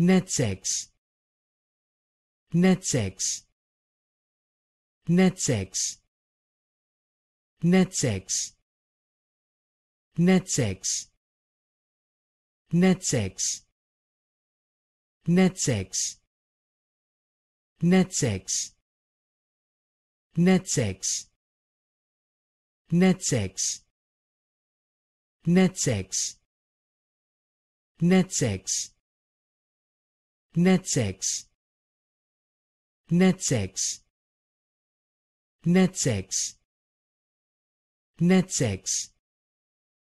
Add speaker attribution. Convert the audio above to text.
Speaker 1: Netsex Netsex Netsex Netsex Netsex Netsex Netsex Netsex Netsex Netsex Netsex Netsex Netsex Netsex Netsex Netsex